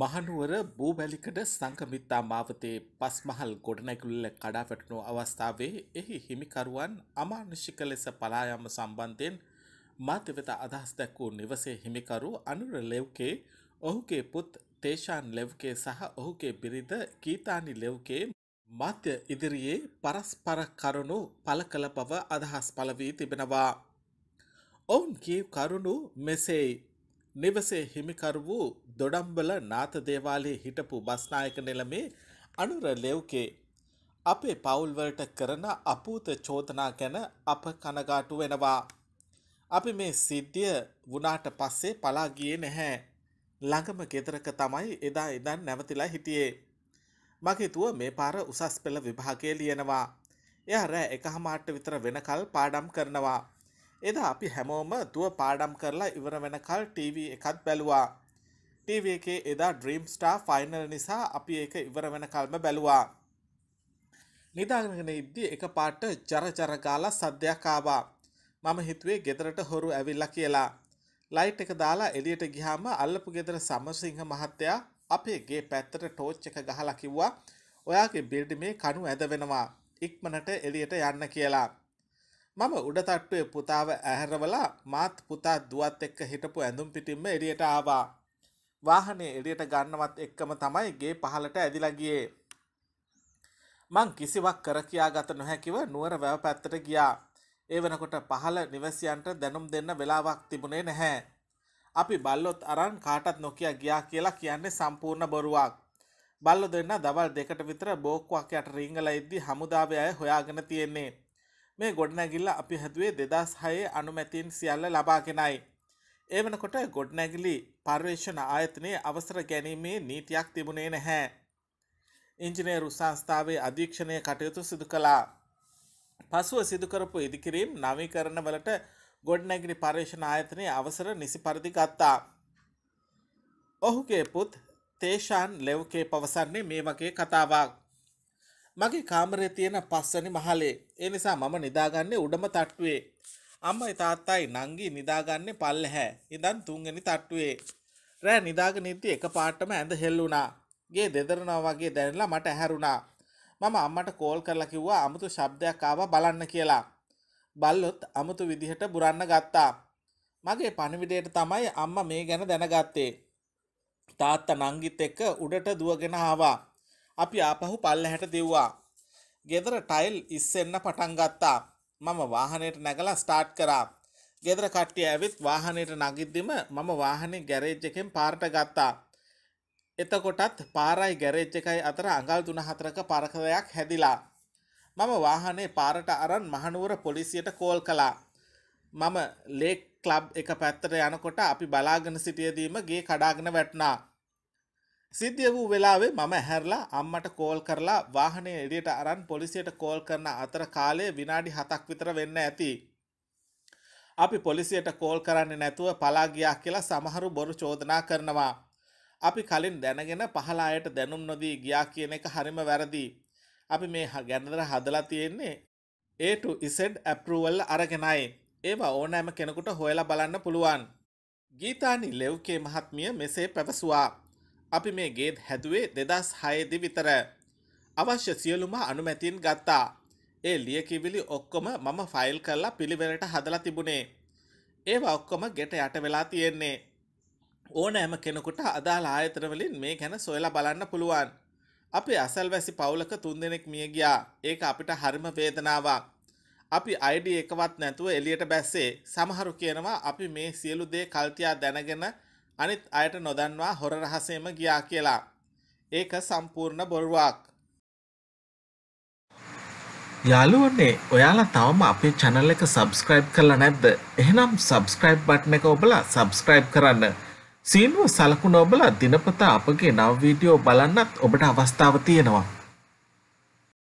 මහනුවර බූබැලිකඩ සංකමිත්තා මාවතේ පස්මහල් ගොඩනැගුල්ල කඩාවැටනු අවස්ථාවේ එහි හිමිකරුවන් අමානුෂික ලෙස පලායම සම්බන්ධයෙන් මාධ්‍යවෙත අදහස් දැක්වූ නිවසේ හිමිකරු අනුර ලෙව්කේ ඔහුගේ පුත් තේශාන් ලෙව්කේ සහ ඔහුගේ බිරිඳ කීතානි ලෙව්කේ මාධ්‍ය ඉදිරියේ පරස්පර කරුණු පල කළ බව අදහස් පලවී තිබෙනවා. ඔවුන් කියව් කරුණු මෙසේයි නිවසේ හිමිකරු වූ දොඩම්බල නාත දේවාලයේ හිටපු බස්නායක නෙළමේ අනුර ලෙව්කේ අපේ පවුල්වලට කරන අපූත චෝදනා ගැන අප කනගාටු වෙනවා. අපි මේ සිද්ධිය වුණාට පස්සේ පලාගියේ නැහැ. ළඟම ගෙදරක තමයි එදා ඉදන් නැවතිලා හිටියේ. මගේතුව මේ පාර උසස් පෙළ විභාගය ලියනවා. එය රෑ එකහමාට විතර වෙනකල් පාඩම් කරනවා. එද අපි හැමෝම දුව පාඩම් කරලා ඉවර වෙනකල් TV එකත් බැලවා. TV එකේ එදා ඩ්‍රීම් ස්ටා ෆයිනල් නිසා අපි ඒක ඉවර වෙනකල්ම බැලවා. නිදාගෙන ඉද්දි එක පාට ජරජරගාලා සද්‍යයක් ආවා. මම හිතුවේ ගෙදරට හොරු ඇවිල්ලා කියලා. ලයිට් එක දාලා එළියට ගිහාම අල්ලපු ගෙදර සමසිංහ මහත්තයා අපේ ගේ පැත්තට ටෝච් එක ගහලා කිව්වා ඔයාගේ බිල්ඩි මේ කණු ඇද වෙනවා. ඉක්මනට එළියට යන්න කියලා. මම උඩතට්ටුවේ පුතාව ඇහැරවලා මාත් පුතා දුවත් එක්ක හිටපු ඇඳුම් පිටින්ම එරියට ආවා. වාහනේ එරියට ගන්නවත් එක්කම තමයි ගේ පහලට ඇදිලගියේ. මං කිසිවක් කර කියා ගත නොහැකිව නුවර වැව පැත්තට ගියා. ඒ වෙනකොට පහල නිවසියන්ට දැනුම් දෙන්න වෙලාවක් තිබුණේ නැහැ. අපි බල්ලොත් අරන් කාටත් නොකිය ගියා කියලා කියන්නේ සම්පූර්ණ බොරුවක්. බල්ලො දෙන්න දවල් දෙකට විතර බෝක්කුවක් යට රිංගල ඉද්දි හමුදාව අය හොයාගෙන තියෙන්නේ. මේ ගොඩනැගිල්ල අපි හැදුවේ දෙදස් හයේ අනුමැතින් සියල්ල ලබාගෙනයි. ඒ වනකොට ගොඩනැගිලි පර්වේෂණ ආයතනයේ අවසර ගැනීමේ නීතියක් තිබුණේ නැහැ. ඉංජිනේරු සංස්ථාවේ අධීක්ෂණය කටයුතු සිදු කලා. පසුව සිදුකරපු ඉදිකිරීම් නවීකරණ වලට ගොඩනැගිලි පර්ේෂණ ආයතනය අවසර නිසි පරිදි ගත්තා. ඔහුගේ පුත් තේෂාන් ලෙව්කේ පවසන්නේ මේ වගේ කතාවක්. මගේ කාමරය තියෙන පස්සනි මහලේ ඒ නිසා මම නිදාගන්නේ උඩම තට්ටුවේ අම්මයි තාත්තයි නංගී නිදාගන්නේ පල්ලහැ ඉදන් තුන්ගනි තට්ටුවේ රෑ නිදාග නිති එක පාටම ඇඳ හෙල්ලුණා ගේ දෙදරනවා වගේ දැනලා මට ඇහැරුණා මම අම්මට කෝල් කරලා කිව්වා අමුතු ශබ්දයක් ආව බලන්න කියලා බල්ලොත් අමුතු විදිහට බුරන්න ගත්තා මගේ පණවිඩයට තමයි අම්ම මේ ගැන දැනගත්තේ තාත්තා නංගිත් එක්ක උඩට දුවගෙන ආවා අපි ආපහු පල්ලහැට දෙව්වා. ගෙදර ටයිල් ඉස්සෙන්න පටන් ගත්තා. මම වාහනයට නැගලා ස්ටාර්ට් කරා. ගෙදර කට්ටිය ඇවිත් වාහනයට නගිද්දිම මම වාහනේ ගැරේජ් එකෙන් පාරට ගත්තා. එතකොටත් පාරයි ගැරේජ් එකයි අතර අඟල් තුන හතරක පරකරයක් හැදිලා. මම වාහනේ පාරට අරන් මහනුවර පොලිසියට කෝල් කළා. මම ලේක් ක්ලබ් එක පැත්තට යනකොට අපි බලාගෙන සිටියදීම ගේ කඩාගෙන වැටනා. සිද්ධිය වූ වෙලාවේ මම හැරලා අම්මට කෝල් කරලා වාහනය එඩියට අරන් පොලිසියට කෝල් කරන අතර කාලය විනාඩි හතක් විතර වෙන්න ඇති. අපි පොලිසියට කෝල් කරන්න නැතුව පලාගයක් කියලා සමහරු බොරු චෝදනා කරනවා. අපි කලින් දැනගෙන පහලායට දැනුම් නොදී ගියා කියන එක හරිම වැරදිී. අපි මේ ගැනදර හදලා තියෙන්නේ ඒට ඉසෙඩ් ඇපරුවල් අරගෙනයි ඒවා ඕනෑම කෙනෙකුට හොයලා බලන්න පුළුවන්. ගීතානි ලෙව්කේ මහත්මිය මෙසේ පැවසවා අපි මේ ගේත් හැදුවේ දෙදස් හයදි විතර. අවශ්‍ය සියලුම අනුමැතින් ගත්තා. ඒ ලියකිවිලි ඔක්කොම මම ෆයිල් කරලා පිළිවෙලට හදලා තිබුණේ. ඒවා ඔක්කොම ගෙට යට වෙලා තියෙන්නේ. ඕනෑම කෙනෙකුට අදාළ ආයතනවලින් මේ ගැන සොයලා බලන්න පුළුවන්. අපි අසල්වැසි පවුලක තුන්දෙනෙක් මිය ගියා. ඒක අපිට හරිම වේදනාවක්. අපි අයිඩි එකවත් නැතුව එළියට බැස්සේ සමහරු කියනවා අපි මේ සියලු දේ කල්තියා දැනගෙන අනිත් අයට නොදන්වා හොර රහසේම ගියා කියලා. ඒක සම්පූර්ණ බොරුවක්. යාළුවනේ ඔයාලා තවම අපේ channel එක subscribe කරලා නැද්ද? එහෙනම් subscribe button එක ඔබලා subscribe කරන්න. සීනුව සලකුණ ඔබලා දිනපතා අපගේ නව වීඩියෝ බලන්නත් ඔබට අවස්ථාව තියෙනවා.